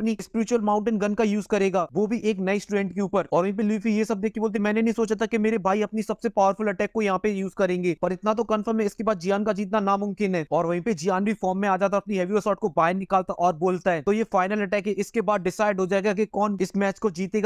अपनी spiritual mountain gun का use करेगा वो भी एक नए स्टूडेंट के ऊपर और लूफी ये सब देख के बोलते मैंने नहीं सोचा था कि मेरे भाई अपनी सबसे पावरफुल अटैक को यहाँ पे यूज करेंगे पर इतना तो कन्फर्म है इसके बाद जियान का जीतना नामुमकिन है और वहीं पे जियान भी फॉर्म में आ जाता अपनी हैवी शॉट को बाहर निकालता और बोलता है तो ये फाइनल अटैक है इसके बाद डिसाइड हो जाएगा कि कौन इस मैच को जीतेगा